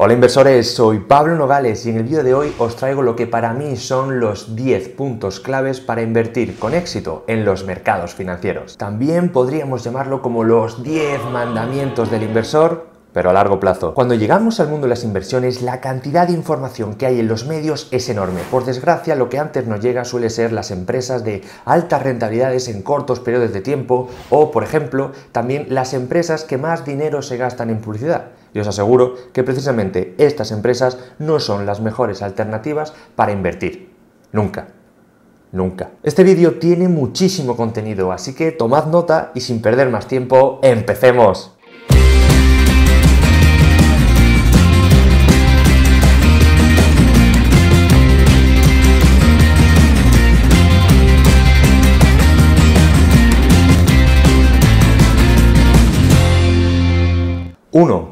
Hola inversores, soy Pablo Nogales y en el vídeo de hoy os traigo lo que para mí son los 10 puntos claves para invertir con éxito en los mercados financieros. También podríamos llamarlo como los 10 mandamientos del inversor pero a largo plazo. Cuando llegamos al mundo de las inversiones, la cantidad de información que hay en los medios es enorme. Por desgracia, lo que antes nos llega suele ser las empresas de altas rentabilidades en cortos periodos de tiempo o, por ejemplo, también las empresas que más dinero se gastan en publicidad. Y os aseguro que precisamente estas empresas no son las mejores alternativas para invertir. Nunca. Nunca. Este vídeo tiene muchísimo contenido, así que tomad nota y sin perder más tiempo, empecemos.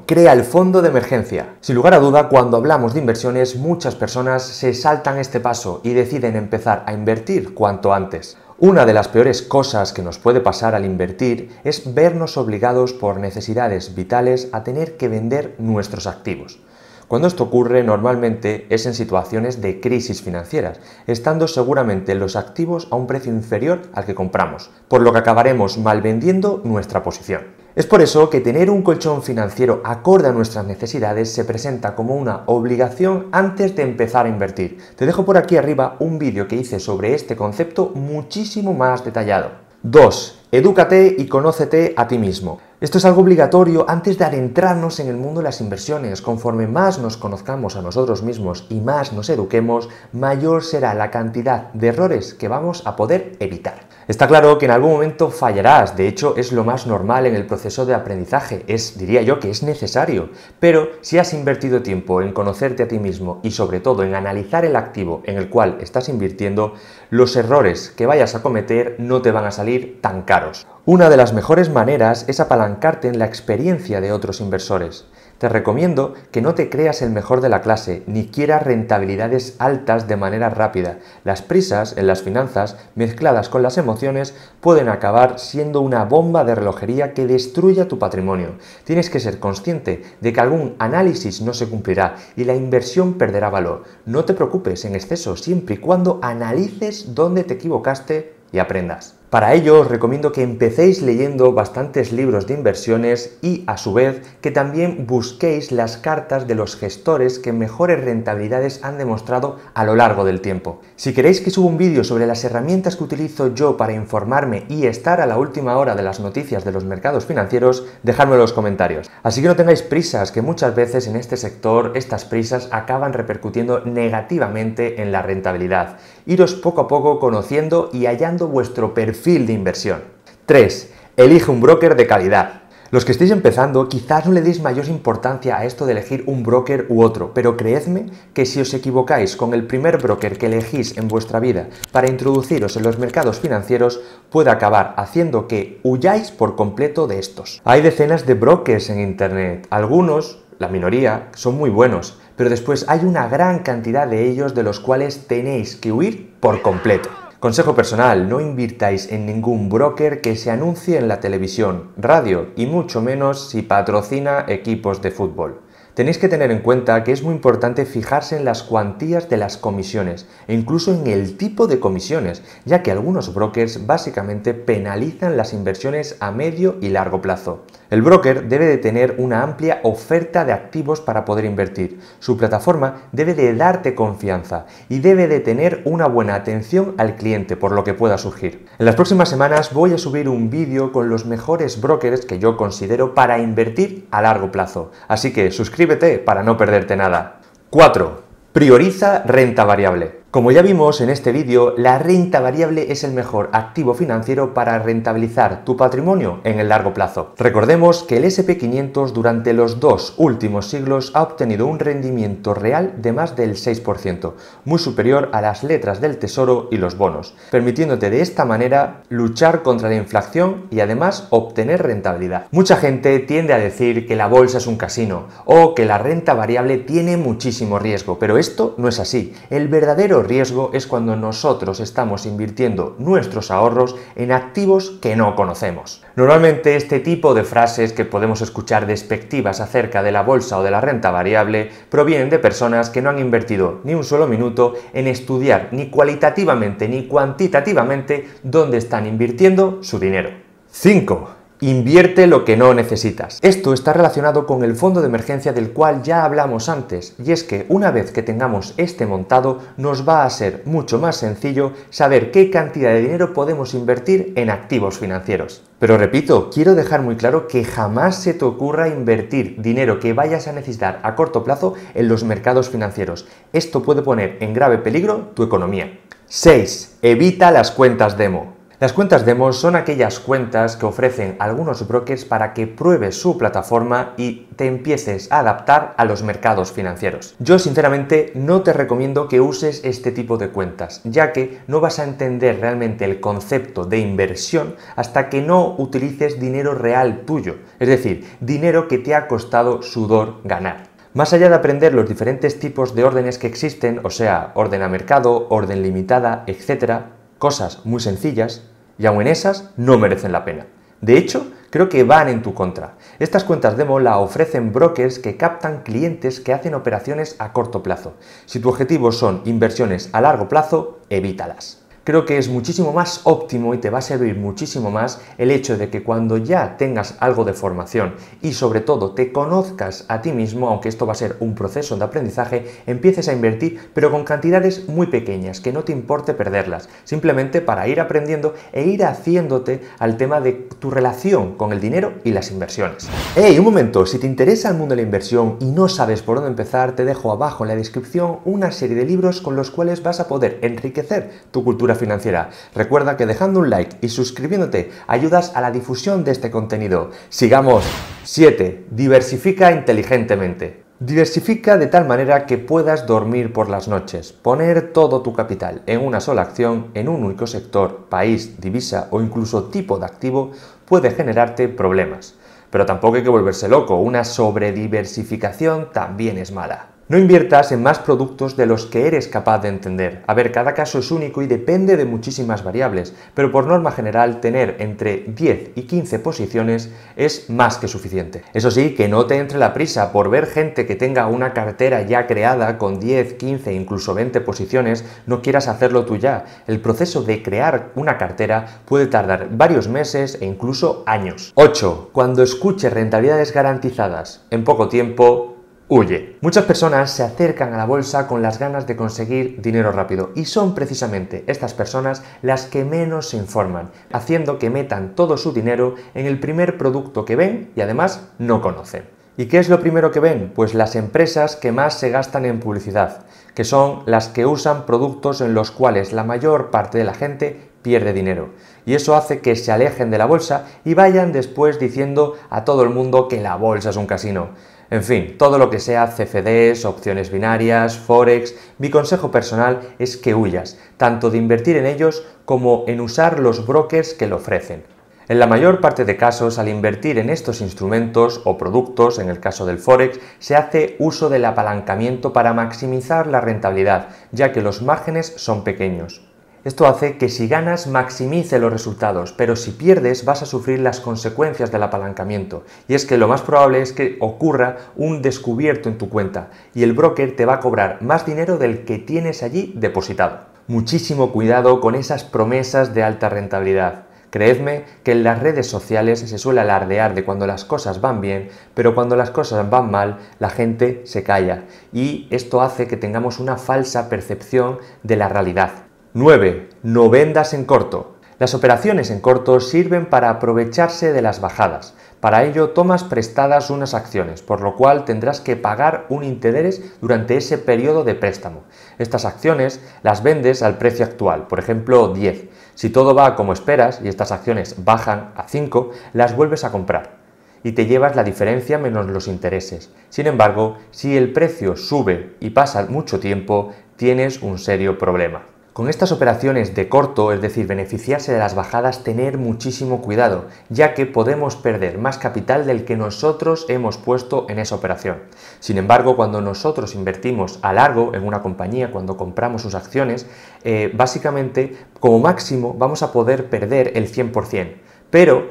crea el fondo de emergencia. Sin lugar a duda, cuando hablamos de inversiones, muchas personas se saltan este paso y deciden empezar a invertir cuanto antes. Una de las peores cosas que nos puede pasar al invertir es vernos obligados por necesidades vitales a tener que vender nuestros activos. Cuando esto ocurre normalmente es en situaciones de crisis financieras, estando seguramente los activos a un precio inferior al que compramos, por lo que acabaremos malvendiendo nuestra posición. Es por eso que tener un colchón financiero acorde a nuestras necesidades se presenta como una obligación antes de empezar a invertir. Te dejo por aquí arriba un vídeo que hice sobre este concepto muchísimo más detallado. 2. Edúcate y conócete a ti mismo. Esto es algo obligatorio antes de adentrarnos en el mundo de las inversiones. Conforme más nos conozcamos a nosotros mismos y más nos eduquemos, mayor será la cantidad de errores que vamos a poder evitar. Está claro que en algún momento fallarás, de hecho es lo más normal en el proceso de aprendizaje, es, diría yo, que es necesario, pero si has invertido tiempo en conocerte a ti mismo y sobre todo en analizar el activo en el cual estás invirtiendo, los errores que vayas a cometer no te van a salir tan caros. Una de las mejores maneras es apalancarte en la experiencia de otros inversores. Te recomiendo que no te creas el mejor de la clase ni quieras rentabilidades altas de manera rápida. Las prisas en las finanzas mezcladas con las emociones pueden acabar siendo una bomba de relojería que destruya tu patrimonio. Tienes que ser consciente de que algún análisis no se cumplirá y la inversión perderá valor. No te preocupes en exceso siempre y cuando analices dónde te equivocaste y aprendas. Para ello os recomiendo que empecéis leyendo bastantes libros de inversiones y a su vez que también busquéis las cartas de los gestores que mejores rentabilidades han demostrado a lo largo del tiempo. Si queréis que suba un vídeo sobre las herramientas que utilizo yo para informarme y estar a la última hora de las noticias de los mercados financieros, dejadme en los comentarios. Así que no tengáis prisas, que muchas veces en este sector estas prisas acaban repercutiendo negativamente en la rentabilidad. Iros poco a poco conociendo y hallando vuestro perfil de inversión. 3. Elige un broker de calidad. Los que estéis empezando, quizás no le deis mayor importancia a esto de elegir un broker u otro, pero creedme que si os equivocáis con el primer broker que elegís en vuestra vida para introduciros en los mercados financieros, puede acabar haciendo que huyáis por completo de estos. Hay decenas de brokers en Internet, algunos, la minoría, son muy buenos, pero después hay una gran cantidad de ellos de los cuales tenéis que huir por completo. Consejo personal, no invirtáis en ningún broker que se anuncie en la televisión, radio y mucho menos si patrocina equipos de fútbol tenéis que tener en cuenta que es muy importante fijarse en las cuantías de las comisiones e incluso en el tipo de comisiones, ya que algunos brokers básicamente penalizan las inversiones a medio y largo plazo. El broker debe de tener una amplia oferta de activos para poder invertir. Su plataforma debe de darte confianza y debe de tener una buena atención al cliente por lo que pueda surgir. En las próximas semanas voy a subir un vídeo con los mejores brokers que yo considero para invertir a largo plazo. Así que suscríbete suscríbete para no perderte nada. 4. Prioriza renta variable. Como ya vimos en este vídeo, la renta variable es el mejor activo financiero para rentabilizar tu patrimonio en el largo plazo. Recordemos que el SP500 durante los dos últimos siglos ha obtenido un rendimiento real de más del 6%, muy superior a las letras del tesoro y los bonos, permitiéndote de esta manera luchar contra la inflación y además obtener rentabilidad. Mucha gente tiende a decir que la bolsa es un casino o que la renta variable tiene muchísimo riesgo, pero esto no es así. El verdadero riesgo es cuando nosotros estamos invirtiendo nuestros ahorros en activos que no conocemos. Normalmente este tipo de frases que podemos escuchar despectivas acerca de la bolsa o de la renta variable provienen de personas que no han invertido ni un solo minuto en estudiar ni cualitativamente ni cuantitativamente dónde están invirtiendo su dinero. 5. Invierte lo que no necesitas. Esto está relacionado con el fondo de emergencia del cual ya hablamos antes, y es que una vez que tengamos este montado nos va a ser mucho más sencillo saber qué cantidad de dinero podemos invertir en activos financieros. Pero repito, quiero dejar muy claro que jamás se te ocurra invertir dinero que vayas a necesitar a corto plazo en los mercados financieros. Esto puede poner en grave peligro tu economía. 6. Evita las cuentas demo. Las cuentas demo son aquellas cuentas que ofrecen algunos brokers para que pruebes su plataforma y te empieces a adaptar a los mercados financieros. Yo sinceramente no te recomiendo que uses este tipo de cuentas, ya que no vas a entender realmente el concepto de inversión hasta que no utilices dinero real tuyo, es decir, dinero que te ha costado sudor ganar. Más allá de aprender los diferentes tipos de órdenes que existen, o sea, orden a mercado, orden limitada, etc., cosas muy sencillas y en esas no merecen la pena. De hecho, creo que van en tu contra. Estas cuentas demo la ofrecen brokers que captan clientes que hacen operaciones a corto plazo. Si tu objetivo son inversiones a largo plazo, evítalas creo que es muchísimo más óptimo y te va a servir muchísimo más el hecho de que cuando ya tengas algo de formación y sobre todo te conozcas a ti mismo, aunque esto va a ser un proceso de aprendizaje, empieces a invertir pero con cantidades muy pequeñas, que no te importe perderlas, simplemente para ir aprendiendo e ir haciéndote al tema de tu relación con el dinero y las inversiones. ¡Hey! Un momento, si te interesa el mundo de la inversión y no sabes por dónde empezar, te dejo abajo en la descripción una serie de libros con los cuales vas a poder enriquecer tu cultura financiera. Recuerda que dejando un like y suscribiéndote ayudas a la difusión de este contenido. Sigamos. 7. Diversifica inteligentemente. Diversifica de tal manera que puedas dormir por las noches, poner todo tu capital en una sola acción, en un único sector, país, divisa o incluso tipo de activo puede generarte problemas. Pero tampoco hay que volverse loco, una sobrediversificación también es mala. No inviertas en más productos de los que eres capaz de entender. A ver, cada caso es único y depende de muchísimas variables, pero por norma general tener entre 10 y 15 posiciones es más que suficiente. Eso sí, que no te entre la prisa por ver gente que tenga una cartera ya creada con 10, 15, incluso 20 posiciones, no quieras hacerlo tú ya. El proceso de crear una cartera puede tardar varios meses e incluso años. 8. Cuando escuches rentabilidades garantizadas en poco tiempo, huye. Muchas personas se acercan a la bolsa con las ganas de conseguir dinero rápido y son precisamente estas personas las que menos se informan, haciendo que metan todo su dinero en el primer producto que ven y además no conocen. ¿Y qué es lo primero que ven? Pues las empresas que más se gastan en publicidad, que son las que usan productos en los cuales la mayor parte de la gente pierde dinero. Y eso hace que se alejen de la bolsa y vayan después diciendo a todo el mundo que la bolsa es un casino. En fin, todo lo que sea CFDs, opciones binarias, forex, mi consejo personal es que huyas, tanto de invertir en ellos como en usar los brokers que lo ofrecen. En la mayor parte de casos, al invertir en estos instrumentos o productos, en el caso del Forex, se hace uso del apalancamiento para maximizar la rentabilidad, ya que los márgenes son pequeños. Esto hace que si ganas maximice los resultados, pero si pierdes vas a sufrir las consecuencias del apalancamiento. Y es que lo más probable es que ocurra un descubierto en tu cuenta y el broker te va a cobrar más dinero del que tienes allí depositado. Muchísimo cuidado con esas promesas de alta rentabilidad. Creedme que en las redes sociales se suele alardear de cuando las cosas van bien, pero cuando las cosas van mal, la gente se calla. Y esto hace que tengamos una falsa percepción de la realidad. 9. No vendas en corto. Las operaciones en corto sirven para aprovecharse de las bajadas. Para ello tomas prestadas unas acciones, por lo cual tendrás que pagar un interés durante ese periodo de préstamo. Estas acciones las vendes al precio actual, por ejemplo 10. Si todo va como esperas y estas acciones bajan a 5, las vuelves a comprar y te llevas la diferencia menos los intereses. Sin embargo, si el precio sube y pasa mucho tiempo, tienes un serio problema. Con estas operaciones de corto, es decir, beneficiarse de las bajadas, tener muchísimo cuidado, ya que podemos perder más capital del que nosotros hemos puesto en esa operación. Sin embargo, cuando nosotros invertimos a largo en una compañía, cuando compramos sus acciones, eh, básicamente como máximo vamos a poder perder el 100%. Pero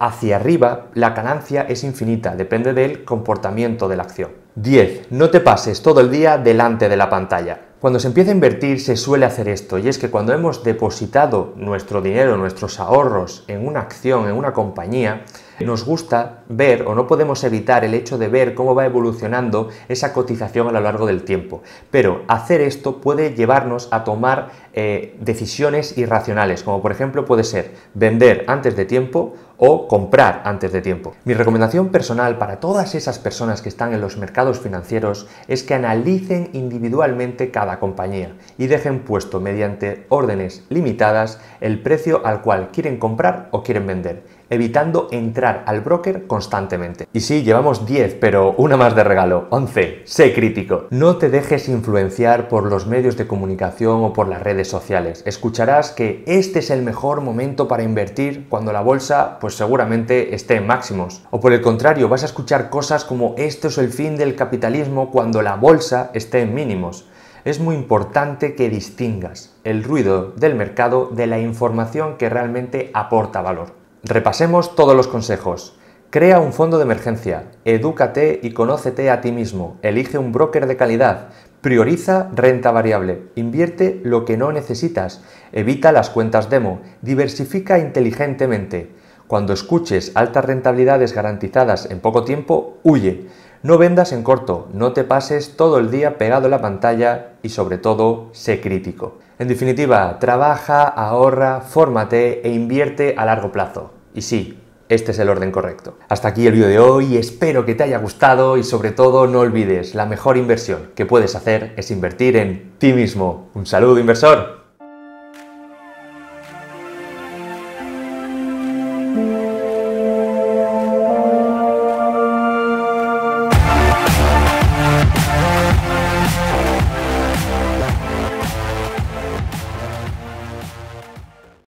hacia arriba la ganancia es infinita, depende del comportamiento de la acción. 10. No te pases todo el día delante de la pantalla. Cuando se empieza a invertir se suele hacer esto, y es que cuando hemos depositado nuestro dinero, nuestros ahorros en una acción, en una compañía, nos gusta ver o no podemos evitar el hecho de ver cómo va evolucionando esa cotización a lo largo del tiempo. Pero hacer esto puede llevarnos a tomar eh, decisiones irracionales, como por ejemplo puede ser vender antes de tiempo o comprar antes de tiempo. Mi recomendación personal para todas esas personas que están en los mercados financieros es que analicen individualmente cada compañía y dejen puesto mediante órdenes limitadas el precio al cual quieren comprar o quieren vender evitando entrar al broker constantemente. Y sí, llevamos 10, pero una más de regalo, 11. Sé crítico. No te dejes influenciar por los medios de comunicación o por las redes sociales. Escucharás que este es el mejor momento para invertir cuando la bolsa pues seguramente esté en máximos. O por el contrario, vas a escuchar cosas como esto es el fin del capitalismo cuando la bolsa esté en mínimos es muy importante que distingas el ruido del mercado de la información que realmente aporta valor. Repasemos todos los consejos. Crea un fondo de emergencia, edúcate y conócete a ti mismo, elige un broker de calidad, prioriza renta variable, invierte lo que no necesitas, evita las cuentas demo, diversifica inteligentemente. Cuando escuches altas rentabilidades garantizadas en poco tiempo, huye. No vendas en corto, no te pases todo el día pegado a la pantalla y sobre todo, sé crítico. En definitiva, trabaja, ahorra, fórmate e invierte a largo plazo. Y sí, este es el orden correcto. Hasta aquí el vídeo de hoy, espero que te haya gustado y sobre todo no olvides, la mejor inversión que puedes hacer es invertir en ti mismo. Un saludo inversor.